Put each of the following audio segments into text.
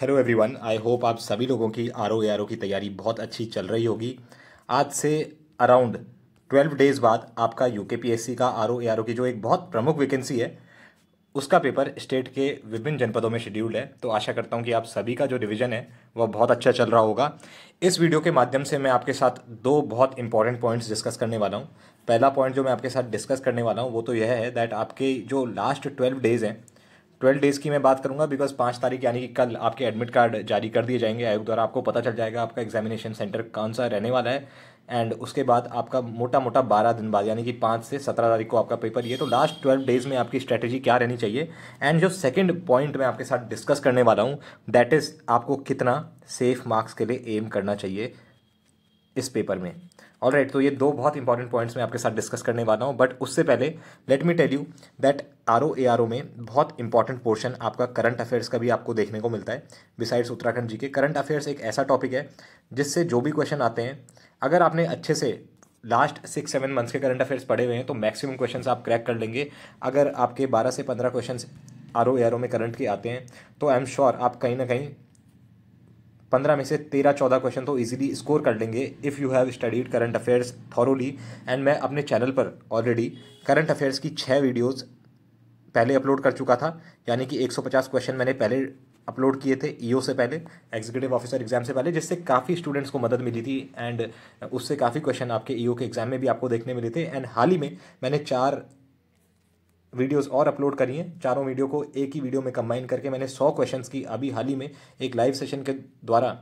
hello everyone I hope आप सभी लोगों की आर ओ ए आर ओ की तैयारी बहुत अच्छी चल रही होगी आज से अराउंड ट्वेल्व डेज बाद आपका यू के पी एस सी का आर ओ ए आर ओ की जो एक बहुत प्रमुख वैकेंसी है उसका पेपर स्टेट के विभिन्न जनपदों में शेड्यूल्ड है तो आशा करता हूँ कि आप सभी का जो रिवीजन है वह बहुत अच्छा चल रहा होगा इस वीडियो के माध्यम से मैं आपके साथ दो बहुत इंपॉर्टेंट पॉइंट्स डिस्कस करने वाला हूँ पहला पॉइंट जो मैं आपके साथ डिस्कस करने वाला हूँ वो तो यह है दैट आपके जो लास्ट ट्वेल्व डेज़ हैं ट्वेल्व डेज़ की मैं बात करूँगा बिकॉज पाँच तारीख यानी कि कल आपके एडमिट कार्ड जारी कर दिए जाएंगे आयोग द्वारा आपको पता चल जाएगा आपका एग्जामिनेशन सेंटर कौन सा रहने वाला है एंड उसके बाद आपका मोटा मोटा बारह दिन बाद यानी कि पाँच से सत्रह तारीख को आपका पेपर ये तो लास्ट ट्वेल्व डेज़ में आपकी स्ट्रैटेजी क्या रहनी चाहिए एंड जो सेकंड पॉइंट मैं आपके साथ डिस्कस करने वाला हूँ दैट इज़ आपको कितना सेफ मार्क्स के लिए एम करना चाहिए इस पेपर में ऑल right, तो ये दो बहुत इंपॉर्टेंट पॉइंट्स मैं आपके साथ डिस्कस करने वाला हूँ बट उससे पहले let me tell you that R O A R O में बहुत इंपॉर्टेंट पोर्शन आपका करंट अफेयर्स का भी आपको देखने को मिलता है besides Uttarakhand G K current affairs एक ऐसा टॉपिक है जिससे जो भी क्वेश्चन आते हैं अगर आपने अच्छे से लास्ट सिक्स सेवन मंथ्स के करंट अफेयर्स पढ़े हुए हैं तो मैक्सिमम क्वेश्चंस आप क्रैक कर लेंगे अगर आपके बारह से पंद्रह questions R O A R O में करंट के आते हैं तो आई एम श्योर आप कहीं ना कहीं पंद्रह में से तेरह चौदह क्वेश्चन तो इजीली स्कोर कर लेंगे if you have studied current affairs thoroughly and मैं अपने चैनल पर ऑलरेडी करंट अफेयर्स की छः वीडियोज़ पहले अपलोड कर चुका था यानी कि 150 क्वेश्चन मैंने पहले अपलोड किए थे ईओ e से पहले एग्जीक्यूटिव ऑफिसर एग्जाम से पहले जिससे काफ़ी स्टूडेंट्स को मदद मिली थी एंड उससे काफ़ी क्वेश्चन आपके ईओ e के एग्जाम में भी आपको देखने मिले थे एंड हाल ही में मैंने चार वीडियोस और अपलोड करी हैं चारों वीडियो को एक ही वीडियो में कंबाइन करके मैंने सौ क्वेश्चंस की अभी हाल ही में एक लाइव सेशन के द्वारा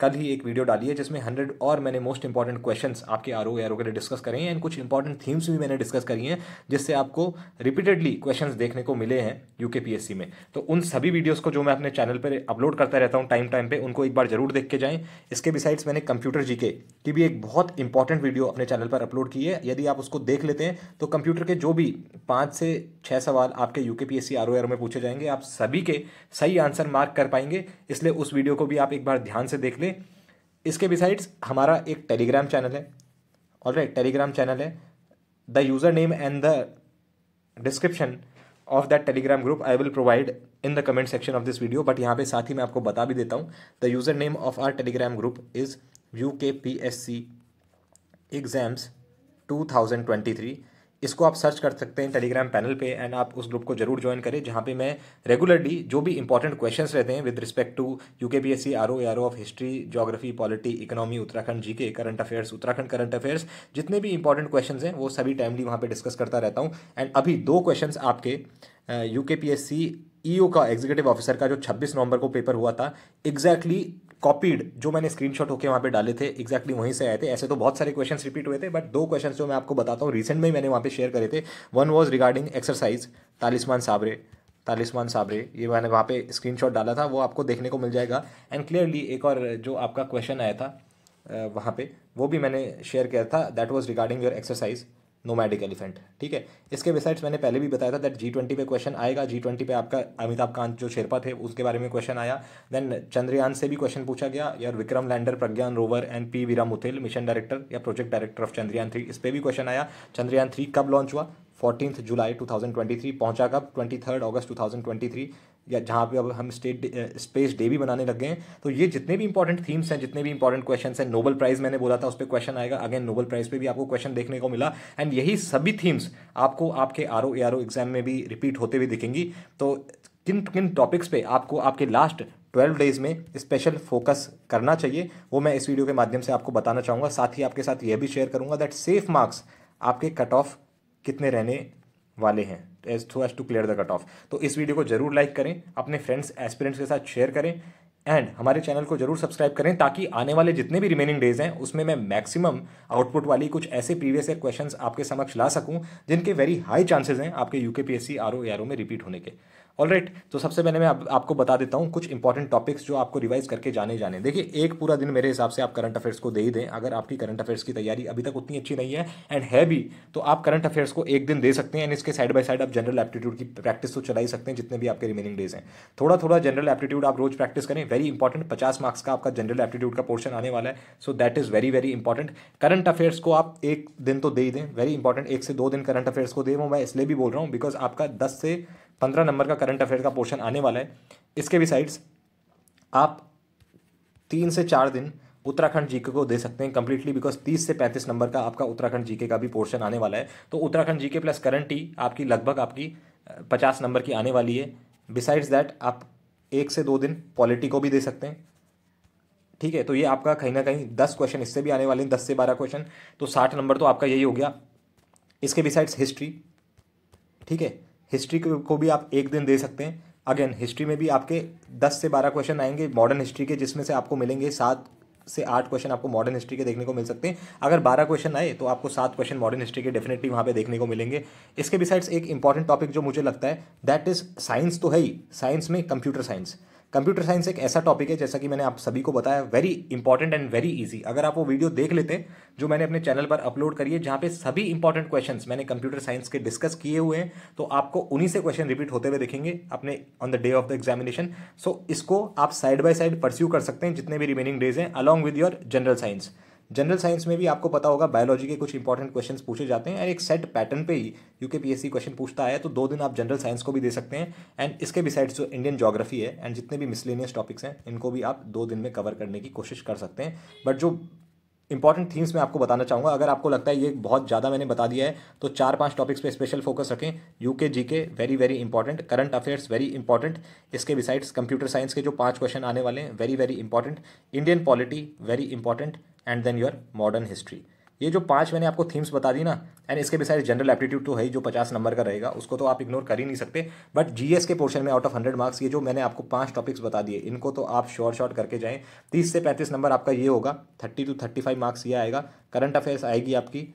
कल ही एक वीडियो डाली है जिसमें हंड्रेड और मैंने मोस्ट इंपॉर्टेंट क्वेश्चन आपके आर ओ एयर के लिए डिस्कस करें हैं एंड कुछ इंपॉर्टेंट थीम्स भी मैंने डिस्कस करी हैं जिससे आपको रिपीटेडली क्वेश्चन देखने को मिले हैं यू के पी एस सी में तो उन सभी वीडियोज़ को जो मैं अपने चैनल पर अपलोड करता रहता हूँ टाइम टाइम पर उनको एक बार जरूर देख के जाएँ इसके बिसाइड्स मैंने कंप्यूटर जी के की भी एक बहुत इंपॉर्टेंट वीडियो अपने चैनल पर अपलोड की है यदि आप उसको देख लेते हैं तो कंप्यूटर के जो भी पाँच से छः सवाल आपके U K P S C R O एयर में पूछे जाएंगे आप सभी के सही आंसर मार्क कर पाएंगे इसलिए उस वीडियो को भी आप एक बार ध्यान से देख लें इसके बिसाइड्स हमारा एक टेलीग्राम चैनल है और राइट टेलीग्राम चैनल है the user name and the description of that Telegram group I will provide in the comment section of this video but यहाँ पे साथ ही मैं आपको बता भी देता हूँ the user name of our Telegram group is U K P S C exams two thousand twenty three इसको आप सर्च कर सकते हैं टेलीग्राम पैनल पे एंड आप उस ग्रुप को जरूर ज्वाइन करें जहाँ पे मैं रेगुलरली जो भी इंपॉर्टेंट क्वेश्चन रहते हैं with respect to U K P S C R O R O of history geography polity economy Uttarakhand G K current affairs Uttarakhand current affairs जितने भी इंपॉर्टेंट क्वेश्चन हैं वो सभी टाइमली वहाँ पर डिस्कस करता रहता हूँ एंड अभी दो क्वेश्चन आपके U K P S C EO का एग्जीक्यूटिव ऑफिसर का जो 26 नवंबर को पेपर हुआ था एग्जैक्टली exactly कॉपीड जो मैंने स्क्रीनशॉट होकर वहाँ पे डाले थे एक्जैक्टली exactly वहीं से आए थे ऐसे तो बहुत सारे क्वेश्चन रिपीट हुए थे बट दो क्वेश्चन जो मैं आपको बताता हूँ रिसेंट में मैंने वहाँ पे शेयर करे थे one was regarding exercise Talisman Sabre Talisman Sabre ये मैंने वहाँ पे स्क्रीनशॉट डाला था वो आपको देखने को मिल जाएगा एंड क्लियरली एक और जो आपका क्वेश्चन आया था वहाँ पे वो भी मैंने शेयर किया था that was regarding your exercise nomadic elephant ठीक है इसके बिसाइड्स मैंने पहले भी बताया था दैट जी ट्वेंटी पे क्वेश्चन आएगा जी ट्वेंटी पे आपका अमिताभ कांत जो शेरपा थे उसके बारे में क्वेश्चन आया देन चंद्रयान से भी क्वेश्चन पूछा गया या Vikram lander Pragyan rover and P Veeramuthuvel mission director या project director of Chandrayaan three इस पर भी क्वेश्चन आया चंद्रयान थ्री कब लॉन्च हुआ fourteen July two thousand twenty three पहुंचा कब twenty third August two thousand twenty three या जहाँ पे अब हम स्टेट स्पेस डे भी बनाने लग गए हैं तो ये जितने भी इंपॉर्टेंट थीम्स हैं जितने भी इंपॉर्टेंट क्वेश्चन हैं नोबल प्राइज़ मैंने बोला था उस पर क्वेश्चन आएगा अगेन नोबल प्राइज़ पे भी आपको क्वेश्चन देखने को मिला एंड यही सभी थीम्स आपको आपके आर ओ एग्जाम में भी रिपीट होते हुए दिखेंगी तो किन किन टॉपिक्स पे आपको आपके लास्ट ट्वेल्व डेज में स्पेशल फोकस करना चाहिए वो मैं इस वीडियो के माध्यम से आपको बताना चाहूँगा साथ ही आपके साथ यह भी शेयर करूँगा दैट सेफ मार्क्स आपके कट ऑफ कितने रहने वाले हैं as through as to clear the cut off तो इस वीडियो को जरूर लाइक करें अपने फ्रेंड्स एस्पिरेंट्स के साथ शेयर करें एंड हमारे चैनल को जरूर सब्सक्राइब करें ताकि आने वाले जितने भी रिमेनिंग डेज हैं उसमें मैं मैक्सिमम आउटपुट वाली कुछ ऐसे प्रीवियस ईयर क्वेश्चंस आपके समक्ष ला सकूं जिनके वेरी हाई चांसेस हैं आपके UK P S C R O में रिपीट होने के ऑल right, तो सबसे पहले मैं आप, आपको बता देता हूँ कुछ इंपॉर्टेंट टॉपिक्स जो आपको रिवाइज करके जाने जाने देखिए एक पूरा दिन मेरे हिसाब से आप करंट अफेयर्स को दे ही दें अगर आपकी करंट अफेयर्स की तैयारी अभी तक उतनी अच्छी नहीं है एंड है भी तो आप करंट अफेयर्स को एक दिन दे सकते हैं एंड इसके साइड बाय साइड आप जनरल एप्टीट्यूड की प्रैक्टिस तो चला ही सकते हैं जितने भी आपके रिमेनिंग डेज हैं थोड़ा थोड़ा जनरल एप्टीट्यूड आप रोज प्रैक्टिस करें वेरी इंपॉर्टेंट पचास मार्क्स का आपका जनरल एप्टीट्यूड का पोर्शन आने वाला है so that is very very important current affairs को आप एक दिन तो दे ही दें वेरी इंपॉर्टेंट एक से दो दिन करंट अफेयर्स को दे वो मैं इसलिए भी बोल रहा हूँ बिकॉज आपका दस से पंद्रह नंबर का करंट अफेयर का पोर्शन आने वाला है इसके भी साइड्स आप तीन से चार दिन उत्तराखंड जीके को दे सकते हैं कंप्लीटली बिकॉज तीस से पैंतीस नंबर का आपका उत्तराखंड जीके का भी पोर्शन आने वाला है तो उत्तराखंड जीके प्लस करंट ही आपकी लगभग आपकी पचास नंबर की आने वाली है बिसाइड्स दैट आप एक से दो दिन पॉलिटी को भी दे सकते हैं ठीक है तो ये आपका कहीं ना कहीं दस क्वेश्चन इससे भी आने वाले हैं दस से बारह क्वेश्चन तो साठ नंबर तो आपका यही हो गया इसके बिसाइड्स हिस्ट्री ठीक है हिस्ट्री को भी आप एक दिन दे सकते हैं अगेन हिस्ट्री में भी आपके दस से बारह क्वेश्चन आएंगे मॉडर्न हिस्ट्री के जिसमें से आपको मिलेंगे सात से आठ क्वेश्चन आपको मॉडर्न हिस्ट्री के देखने को मिल सकते हैं अगर बारह क्वेश्चन आए तो आपको सात क्वेश्चन मॉडर्न हिस्ट्री के डेफिनेटली वहाँ पे देखने को मिलेंगे इसके बिसाइड्स एक इंपॉर्टेंट टॉपिक जो मुझे लगता है दैट इज साइंस तो है ही साइंस में कंप्यूटर साइंस कंप्यूटर साइंस एक ऐसा टॉपिक है जैसा कि मैंने आप सभी को बताया very important and very easy अगर आप वो वीडियो देख लेते जो मैंने अपने चैनल पर अपलोड करिए जहां जहाँ पे सभी इंपॉर्टेंट क्वेश्चन मैंने कंप्यूटर साइंस के डिस्कस किए हुए हैं तो आपको उन्हीं से क्वेश्चन रिपीट होते हुए देखेंगे अपने on the day of the examination so इसको आप साइड बाय साइड परस्यू कर सकते हैं जितने भी रिमेनिंग डेज हैं along with your general science general science में भी आपको पता होगा बायोलॉजी के कुछ इंपॉर्टेंट क्वेश्चन पूछे जाते हैं एंड एक सेट पैटर्न पे ही UK PSC P S C question पूछता है तो दो दिन आप जनरल साइंस को भी दे सकते हैं एंड इसके बिसाइड्स जो इंडियन जोग्राफी है एंड जितने भी मिसलेनियस टॉपिक्स हैं इनको भी आप दो दिन में कवर करने की कोशिश कर सकते हैं बट जो इंपॉर्टेंट थीम्स मैं आपको बताना चाहूँगा अगर आपको लगता है ये बहुत ज़्यादा मैंने बता दिया है तो चार पांच टॉपिक्स पे स्पेशल फोकस रखें UK GK very very important current affairs very important इसके बिसाइड्स कंप्यूटर साइंस के जो पांच क्वेश्चन आने वाले हैं very very important Indian polity very important and then your modern history ये जो पांच मैंने आपको थीम्स बता दी ना एंड इसके बिसाइड जनरल एप्टीट्यूड तो है जो पचास नंबर का रहेगा उसको तो आप इग्नोर कर ही नहीं सकते बट जीएस के पोर्शन में आउट ऑफ हंड्रेड मार्क्स ये जो मैंने आपको पांच टॉपिक्स बता दिए इनको तो आप शॉर्ट शॉर्ट करके जाए तीस से पैंतीस नंबर आपका ये होगा thirty two thirty five marks ये आएगा करंट अफेयर्स आएगी आपकी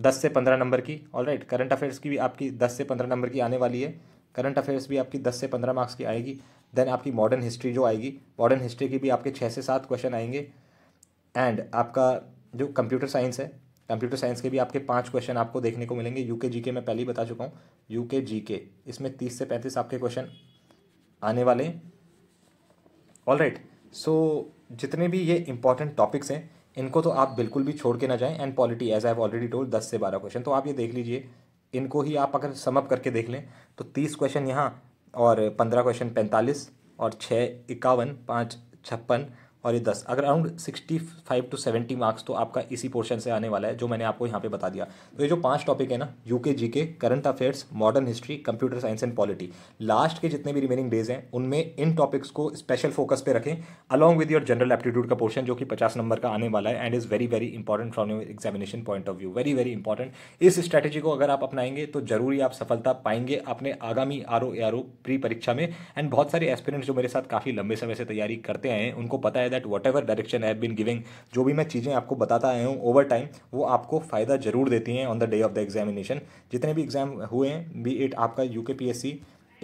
दस से पंद्रह नंबर की ऑल राइट करंट अफेयर्स की भी आपकी दस से पंद्रह नंबर की आने वाली है करंट अफेयर्स भी आपकी दस से पंद्रह मार्क्स की आएगी देन आपकी मॉडर्न हिस्ट्री जो आएगी मॉडर्न हिस्ट्री की भी आपके छः से सात क्वेश्चन आएंगे एंड आपका जो कंप्यूटर साइंस है कंप्यूटर साइंस के भी आपके पांच क्वेश्चन आपको देखने को मिलेंगे यू के जी के मैं पहले ही बता चुका हूँ यू के जी के इसमें तीस से पैंतीस आपके क्वेश्चन आने वाले हैं ऑल राइट सो जितने भी ये इंपॉर्टेंट टॉपिक्स हैं इनको तो आप बिल्कुल भी छोड़ के ना जाएं and polity as I already told दस से बारह क्वेश्चन तो आप ये देख लीजिए इनको ही आप अगर समअप करके देख लें तो तीस क्वेश्चन यहाँ और पंद्रह क्वेश्चन पैंतालीस और छः इक्यावन पाँच छप्पन और ये दस अगर around sixty five to seventy marks तो आपका इसी पोर्शन से आने वाला है जो मैंने आपको यहाँ पे बता दिया तो ये जो पांच टॉपिक है ना यूके के current affairs modern history computer science and polity last के जितने भी रिमेनिंग डेज हैं उनमें इन टॉपिक्स को स्पेशल फोकस पे रखें along with your general aptitude का पोर्शन जो कि पचास नंबर का आने वाला है and is very very important from your examination point of view very very important इस स्ट्रैटेजी को अगर आप अपनाएंगे तो जरूरी आप सफलता पाएंगे अपने आगामी R O A R O pre परीक्षा में एंड बहुत सारे एस्पिरेंट्स जो मेरे साथ काफ़ी लंबे समय से तैयारी करते आए हैं उनको पता है that whatever direction I been giving जो भी मैं चीज़ें आपको बताता आया हूँ ओवर टाइम वो आपको फ़ायदा जरूर देती हैं on the day of the examination जितने भी एग्जाम हुए हैं बी इट आपका U K P S C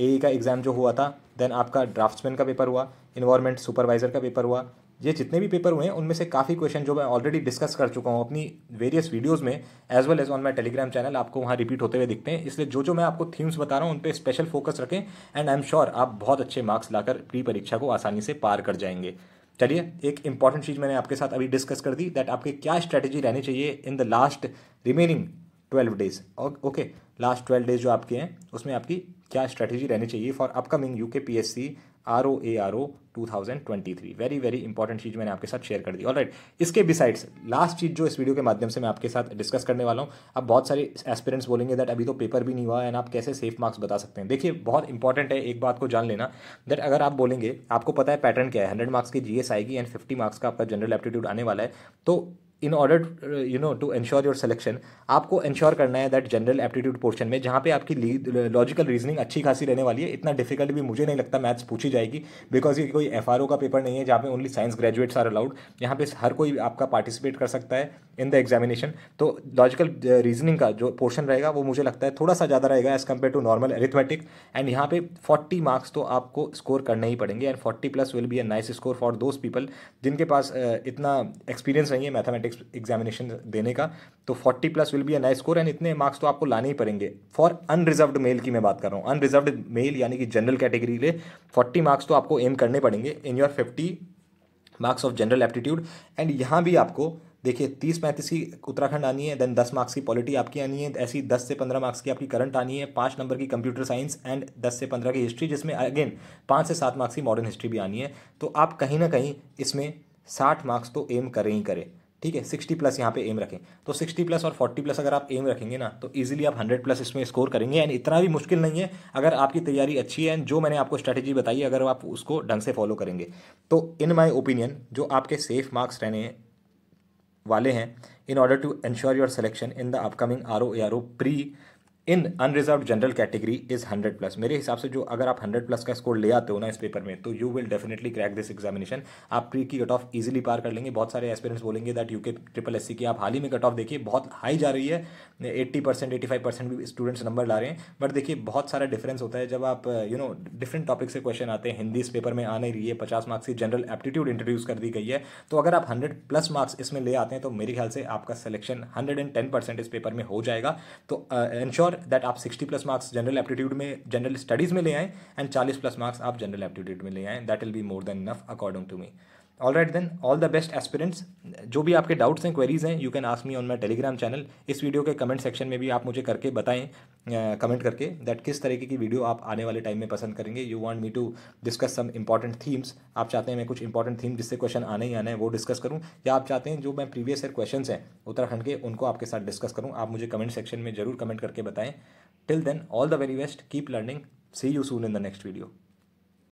A का एग्ज़ाम जो हुआ था देन आपका ड्राफ्ट्समैन का पेपर हुआ इन्वायरमेंट सुपरवाइज़र का पेपर हुआ ये जितने भी पेपर हुए हैं उनमें से काफ़ी क्वेश्चन जो मैं ऑलरेडी डिस्कस कर चुका हूँ अपनी वेरियस वीडियोज़ में as well as on my Telegram channel आपको वहाँ रिपीट होते हुए दिखते हैं इसलिए जो जो मैं आपको थीम्स बता रहा हूँ उन पर स्पेशल फोकस रखें एंड आई एम श्योर आप बहुत अच्छे मार्क्स लाकर प्री परीक्षा को आसानी से पार कर जाएंगे चलिए एक इंपॉर्टेंट चीज़ मैंने आपके साथ अभी डिस्कस कर दी दैट आपके क्या स्ट्रेटेजी रहनी चाहिए in the last remaining twelve days okay last twelve days जो आपके हैं उसमें आपकी क्या स्ट्रेटेजी रहनी चाहिए for upcoming U K P S C R O A R O two thousand twenty three very very important चीज़ मैंने आपके साथ शेयर कर दी ऑल राइट इसके बिसाइड्स लास्ट चीज़ जो इस वीडियो के माध्यम से मैं आपके साथ डिस्कस करने वाला हूँ अब बहुत सारे एस्पिरेंट्स बोलेंगे दैट अभी तो पेपर भी नहीं हुआ एंड आप कैसे सेफ मार्क्स बता सकते हैं देखिए बहुत इंपॉर्टेंट है एक बात को जान लेना दैट अगर आप बोलेंगे आपको पता है पैटर्न क्या है हंड्रेड मार्क्स की जी आएगी एंड फिफ्टी मार्क्स का आपका जनरल एप्टीट्यूड आने वाला है तो in order you know to ensure your selection आपको इन्श्योर करना है दैट जनरल एप्टीट्यूड पोर्शन में जहाँ पे आपकी लॉजिकल रीजनिंग uh, अच्छी खासी रहने वाली है इतना डिफिकल्ट भी मुझे नहीं लगता मैथ्स पूछी जाएगी बिकॉज ये कोई एफ का पेपर नहीं है जहाँ पे only science graduates are allowed यहाँ पे हर कोई आपका पार्टिसिपेट कर सकता है इन द एग्जामिनेशन तो लॉजिकल रीजनिंग uh, का जो पोर्शन रहेगा वो मुझे लगता है थोड़ा सा ज़्यादा रहेगा as compare to normal arithmetic and यहाँ पे फोर्टी मार्क्स तो आपको स्कोर करने ही पड़ेंगे and forty plus will be a nice score for those people जिनके पास uh, इतना एक्सपीरियंस नहीं है मैथमेटिक्स एग्जामिनेशन देने का तो forty plus will be a nice score and इतने मार्क्स तो आपको लाने ही पड़ेंगे फॉर अनरिजर्व्ड मेल की मैं बात कर रहा हूँ अनरिजर्व्ड मेल यानी कि जनरल कैटेगरी के लिए फोर्टी मार्क्स तो आपको एम करने पड़ेंगे in your fifty marks of general aptitude and यहाँ भी आपको देखिए तीस पैंतीस की उत्तराखंड आनी है देन दस मार्क्स की पॉलिटी आपकी आनी है ऐसी दस से पंद्रह मार्क्स की आपकी करंट आनी है पाँच नंबर की कंप्यूटर साइंस एंड दस से पंद्रह की हिस्ट्री जिसमें अगेन पाँच से सात मार्क्स की मॉडर्न हिस्ट्री भी आनी है तो आप कहीं ना कहीं इसमें साठ मार्क्स तो एम करें ही करें ठीक है सिक्सटी प्लस यहाँ पे एम रखें तो सिक्सटी प्लस और फोर्टी प्लस अगर आप एम रखेंगे ना तो इजिली आप हंड्रेड प्लस इसमें स्कोर करेंगे एंड इतना भी मुश्किल नहीं है अगर आपकी तैयारी अच्छी है एंड जो मैंने आपको स्ट्रैटेजी बताई है अगर आप उसको ढंग से फॉलो करेंगे तो इन माई ओपिनियन जो आपके सेफ मार्क्स रहने वाले हैं in order to ensure your selection in the upcoming R O A R O pre in unreserve general category is hundred plus मेरे हिसाब से जो अगर आप हंड्रेड प्लस का स्कोर ले आते हो ना इस पेपर में तो you will definitely crack this examination आप प्री की कट ऑफ इजीली पार कर लेंगे बहुत सारे एक्सपीरियंस बोलेंगे that U K triple S C की आप हाल ही में कट ऑफ देखिए बहुत हाई जा रही है eighty percent eighty five percent भी स्टूडेंट्स नंबर ला रहे हैं बट देखिए बहुत सारा डिफरेंस होता है जब आप यू नो डिफरेंट टॉपिक से क्वेश्चन आते हैं हिंदी इस पेपर में आने रही है पचास मार्क्स की जनरल एप्टीट्यूड इंट्रोड्यूस कर दी गई है तो अगर आप हंड्रेड प्लस मार्क्स इसमें ले आते हैं तो मेरे ख्याल से आपका selection hundred and ten percent इस पेपर में हो जाएगा तो एनश्योर uh, श्योर दैट आप sixty plus marks general aptitude में जनरल स्टडीज़ में ले आएँ एंड चालीस प्लस मार्क्स आप जनरल एप्टीट्यूड में ले आएँ that will be more than enough according to me all right then all the best aspirants जो भी आपके डाउट्स हैं क्वेरीज हैं you can ask me on my Telegram channel इस वीडियो के कमेंट सेक्शन में भी आप मुझे करके बताएं कमेंट uh, करके दैट किस तरीके की वीडियो आप आने वाले टाइम में पसंद करेंगे you want me to discuss some important themes आप चाहते हैं मैं कुछ इंपॉर्टेंट थीम जिससे क्वेश्चन आने ही आने हैं वो डिस्कस करूँ या आप चाहते हैं जो मैं प्रीवियस ईयर क्वेश्चन हैं उत्तराखंड के उनको आपके साथ डिस्कस करूँ आप मुझे कमेंट सेक्शन में जरूर कमेंट करके बताएं till then all the very best keep learning see you soon in the next video